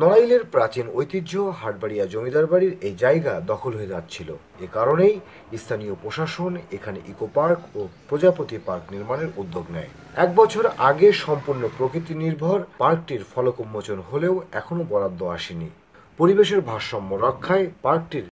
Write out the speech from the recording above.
নড়াইলের প্রাচীন ঐতিহ্য হাটবাড়িয়া জমিদার বাড়ির এই জায়গা দখল হয়ে যাচ্ছিল এ কারণেই স্থানীয় প্রশাসন এখানে ইকো পার্ক ও প্রজাপতি পার্ক নির্মাণের উদ্যোগ নেয় এক বছর আগে সম্পূর্ণ প্রকৃতি নির্ভর পার্কটির ফলক উন্মোচন হলেও এখনও বরাদ্দ আসেনি পরিবেশের ভারসাম্য রক্ষায় পার্কটির